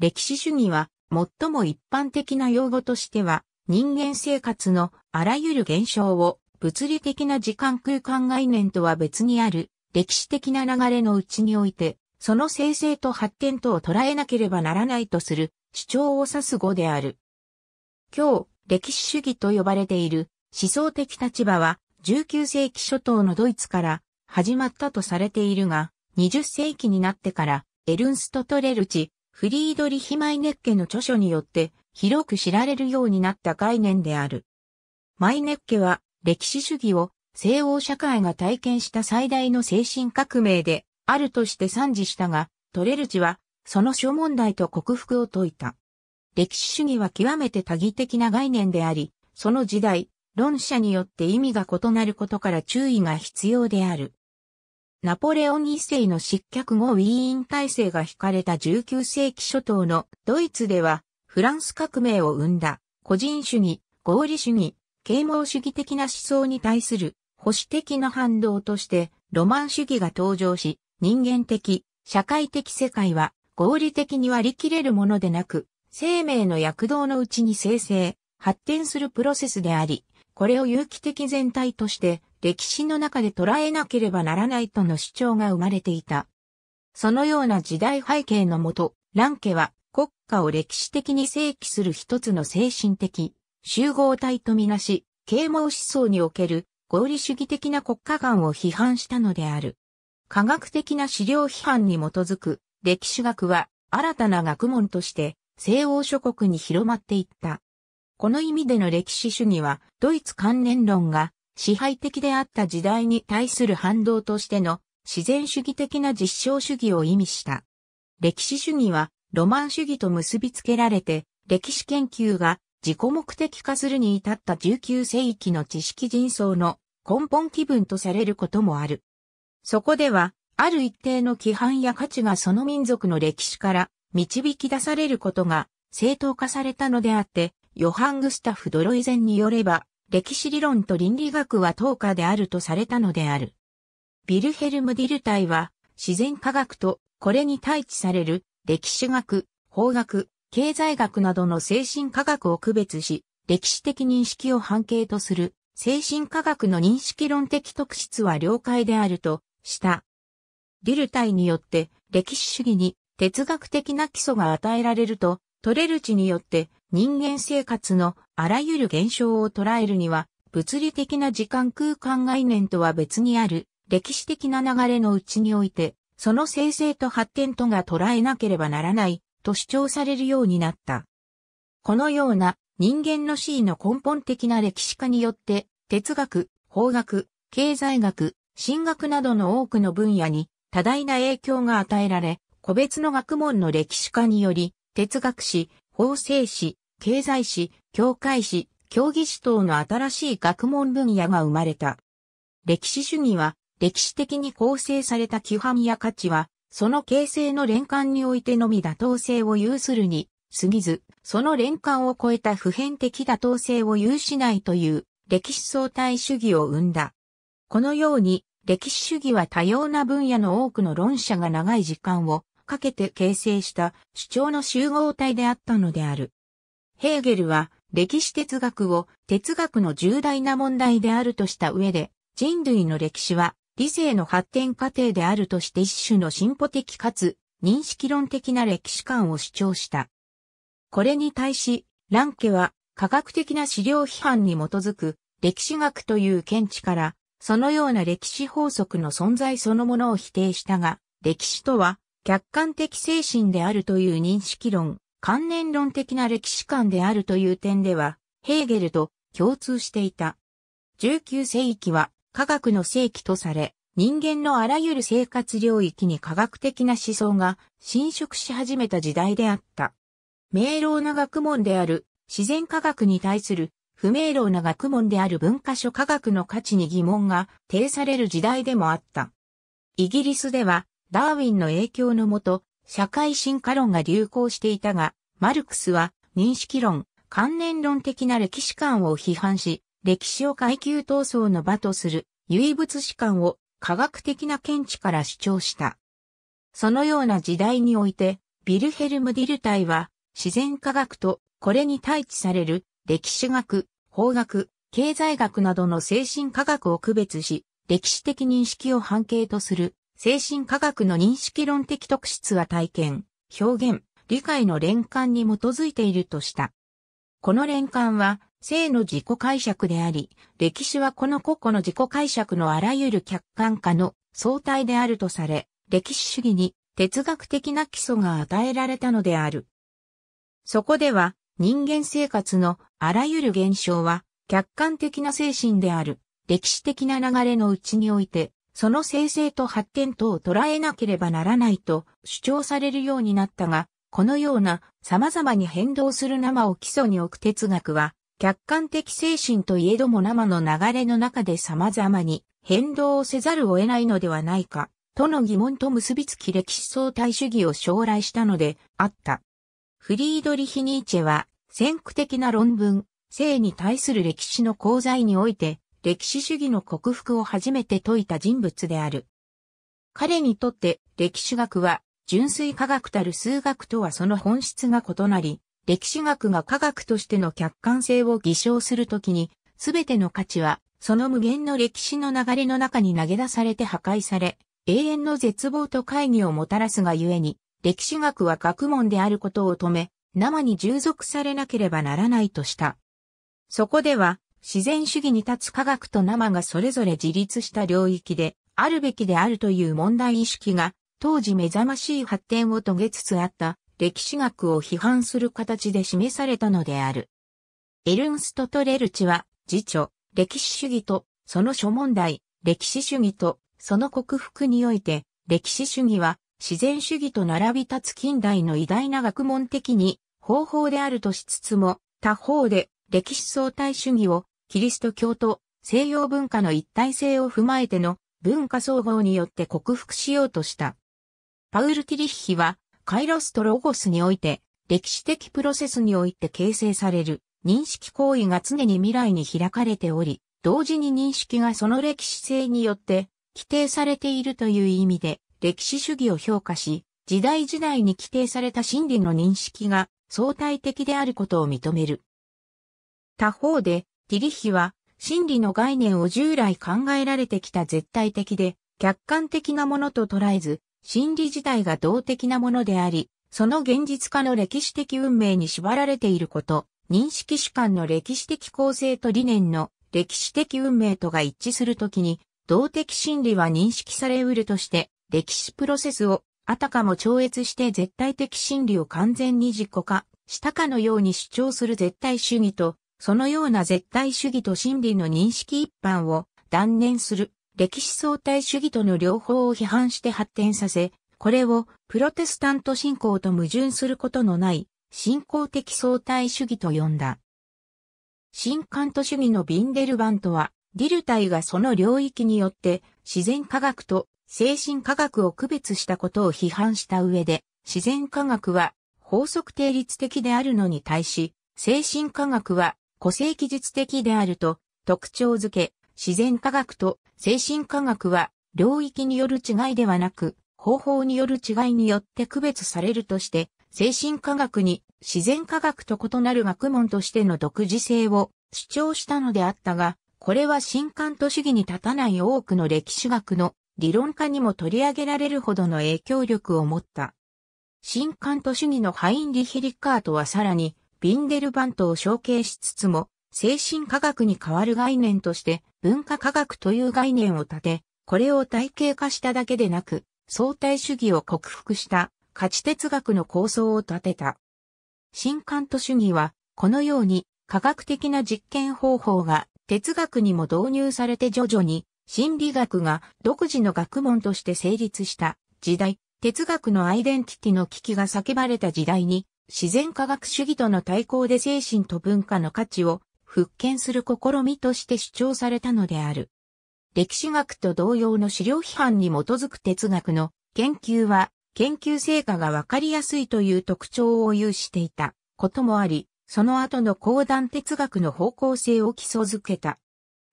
歴史主義は最も一般的な用語としては人間生活のあらゆる現象を物理的な時間空間概念とは別にある歴史的な流れのうちにおいてその生成と発展とを捉えなければならないとする主張を指す語である。今日、歴史主義と呼ばれている思想的立場は19世紀初頭のドイツから始まったとされているが、20世紀になってからエルンスト・トレルチ、フリードリヒ・マイネッケの著書によって広く知られるようになった概念である。マイネッケは歴史主義を西欧社会が体験した最大の精神革命であるとして賛辞したが、トレルチはその諸問題と克服を解いた。歴史主義は極めて多義的な概念であり、その時代、論者によって意味が異なることから注意が必要である。ナポレオン一世の失脚後ウィーン体制が引かれた19世紀初頭のドイツではフランス革命を生んだ個人主義、合理主義、啓蒙主義的な思想に対する保守的な反動としてロマン主義が登場し人間的、社会的世界は合理的に割り切れるものでなく生命の躍動のうちに生成、発展するプロセスであり、これを有機的全体として歴史の中で捉えなければならないとの主張が生まれていた。そのような時代背景のもと、ン家は国家を歴史的に正規する一つの精神的集合体とみなし、啓蒙思想における合理主義的な国家観を批判したのである。科学的な資料批判に基づく歴史学は新たな学問として西欧諸国に広まっていった。この意味での歴史主義はドイツ関連論が支配的であった時代に対する反動としての自然主義的な実証主義を意味した。歴史主義はロマン主義と結びつけられて歴史研究が自己目的化するに至った19世紀の知識人層の根本基分とされることもある。そこでは、ある一定の規範や価値がその民族の歴史から導き出されることが正当化されたのであって、ヨハン・グスタフ・ドロイゼンによれば、歴史理論と倫理学は等価であるとされたのである。ビルヘルム・ディルタイは、自然科学とこれに対置される歴史学、法学、経済学などの精神科学を区別し、歴史的認識を半径とする精神科学の認識論的特質は了解であるとした。ディルタイによって歴史主義に哲学的な基礎が与えられると、トレルチによって人間生活のあらゆる現象を捉えるには、物理的な時間空間概念とは別にある歴史的な流れのうちにおいて、その生成と発展とが捉えなければならないと主張されるようになった。このような人間の死の根本的な歴史化によって、哲学、法学、経済学、神学などの多くの分野に多大な影響が与えられ、個別の学問の歴史化により、哲学史、法制史、経済史、教会史、競技史等の新しい学問分野が生まれた。歴史主義は、歴史的に構成された規範や価値は、その形成の連環においてのみ妥当性を有するに、過ぎず、その連環を超えた普遍的妥当性を有しないという歴史相対主義を生んだ。このように、歴史主義は多様な分野の多くの論者が長い時間をかけて形成した主張の集合体であったのである。ヘーゲルは歴史哲学を哲学の重大な問題であるとした上で、人類の歴史は理性の発展過程であるとして一種の進歩的かつ認識論的な歴史観を主張した。これに対し、ランケは科学的な資料批判に基づく歴史学という見地から、そのような歴史法則の存在そのものを否定したが、歴史とは客観的精神であるという認識論、関連論的な歴史観であるという点では、ヘーゲルと共通していた。19世紀は科学の世紀とされ、人間のあらゆる生活領域に科学的な思想が侵食し始めた時代であった。明朗な学問である自然科学に対する不明朗な学問である文化書科学の価値に疑問が呈される時代でもあった。イギリスではダーウィンの影響のもと、社会進化論が流行していたが、マルクスは認識論、関連論的な歴史観を批判し、歴史を階級闘争の場とする唯物史観を科学的な見地から主張した。そのような時代において、ビルヘルム・ディルタイは自然科学とこれに対置される歴史学、法学、経済学などの精神科学を区別し、歴史的認識を半径とする精神科学の認識論的特質は体験、表現、理解の連関に基づいているとした。この連関は、性の自己解釈であり、歴史はこの個々の自己解釈のあらゆる客観化の相対であるとされ、歴史主義に哲学的な基礎が与えられたのである。そこでは、人間生活のあらゆる現象は、客観的な精神である、歴史的な流れのうちにおいて、その生成と発展等を捉えなければならないと主張されるようになったが、このような様々に変動する生を基礎に置く哲学は、客観的精神といえども生の流れの中で様々に変動をせざるを得ないのではないか、との疑問と結びつき歴史相対主義を将来したのであった。フリードリヒ・ニーチェは、先駆的な論文、性に対する歴史の功罪において、歴史主義の克服を初めて説いた人物である。彼にとって歴史学は純粋科学たる数学とはその本質が異なり、歴史学が科学としての客観性を偽証するときに、すべての価値は、その無限の歴史の流れの中に投げ出されて破壊され、永遠の絶望と会議をもたらすがゆえに、歴史学は学問であることを止め、生に従属されなければならないとした。そこでは、自然主義に立つ科学と生がそれぞれ自立した領域で、あるべきであるという問題意識が、当時目覚ましい発展を遂げつつあった歴史学を批判する形で示されたのである。エルンストトレルチは、辞書、歴史主義と、その諸問題、歴史主義と、その克服において、歴史主義は、自然主義と並び立つ近代の偉大な学問的に、方法であるとしつつも、他方で、歴史相対主義をキリスト教と西洋文化の一体性を踏まえての文化総合によって克服しようとした。パウル・ティリッヒは、カイロスとロゴスにおいて、歴史的プロセスにおいて形成される認識行為が常に未来に開かれており、同時に認識がその歴史性によって規定されているという意味で歴史主義を評価し、時代時代に規定された真理の認識が相対的であることを認める。他方で、ティリヒは、真理の概念を従来考えられてきた絶対的で、客観的なものと捉えず、真理自体が動的なものであり、その現実化の歴史的運命に縛られていること、認識主観の歴史的構成と理念の歴史的運命とが一致するときに、動的真理は認識され得るとして、歴史プロセスをあたかも超越して絶対的真理を完全に自己化したかのように主張する絶対主義と、そのような絶対主義と真理の認識一般を断念する歴史相対主義との両方を批判して発展させ、これをプロテスタント信仰と矛盾することのない信仰的相対主義と呼んだ。新カント主義のビンデルバントは、ディルタイがその領域によって自然科学と精神科学を区別したことを批判した上で、自然科学は法則定律的であるのに対し、精神科学は個性技術的であると特徴づけ、自然科学と精神科学は領域による違いではなく、方法による違いによって区別されるとして、精神科学に自然科学と異なる学問としての独自性を主張したのであったが、これは新刊と主義に立たない多くの歴史学の理論家にも取り上げられるほどの影響力を持った。新刊と主義のハインリヒ・リカートはさらに、ビンデルバントを承継しつつも、精神科学に代わる概念として文化科学という概念を立て、これを体系化しただけでなく、相対主義を克服した価値哲学の構想を立てた。新カント主義は、このように科学的な実験方法が哲学にも導入されて徐々に心理学が独自の学問として成立した時代、哲学のアイデンティティの危機が叫ばれた時代に自然科学主義との対抗で精神と文化の価値を復権する試みとして主張されたのである。歴史学と同様の資料批判に基づく哲学の研究は研究成果がわかりやすいという特徴を有していたこともあり、その後の講談哲学の方向性を基礎づけた。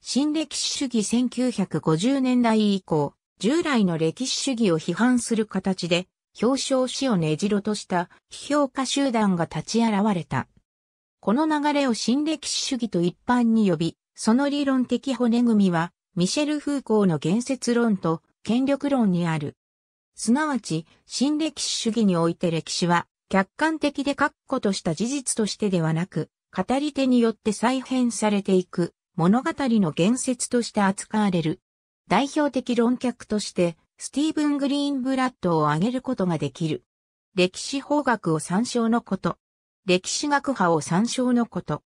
新歴史主義1950年代以降、従来の歴史主義を批判する形で表彰しをねじろとした批評家集団が立ち現れた。この流れを新歴史主義と一般に呼び、その理論的骨組みは、ミシェル・フーコーの言説論と権力論にある。すなわち、新歴史主義において歴史は、客観的で確固とした事実としてではなく、語り手によって再編されていく、物語の言説として扱われる。代表的論客として、スティーブン・グリーンブラッドを挙げることができる。歴史法学を参照のこと。歴史学派を参照のこと。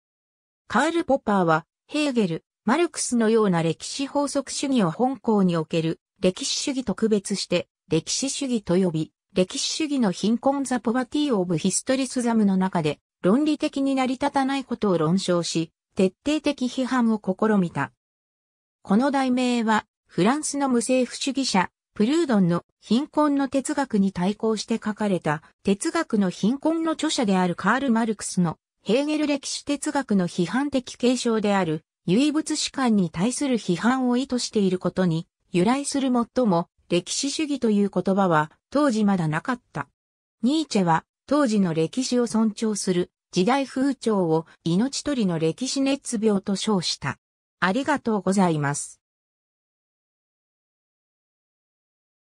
カール・ポッパーは、ヘーゲル、マルクスのような歴史法則主義を本校における歴史主義と区別して、歴史主義と呼び、歴史主義の貧困ザ・ポバティ・オブ・ヒストリスザムの中で、論理的に成り立たないことを論証し、徹底的批判を試みた。この題名は、フランスの無政府主義者、プルードンの貧困の哲学に対抗して書かれた哲学の貧困の著者であるカール・マルクスのヘーゲル歴史哲学の批判的継承である唯物史観に対する批判を意図していることに由来する最も歴史主義という言葉は当時まだなかった。ニーチェは当時の歴史を尊重する時代風潮を命取りの歴史熱病と称した。ありがとうございます。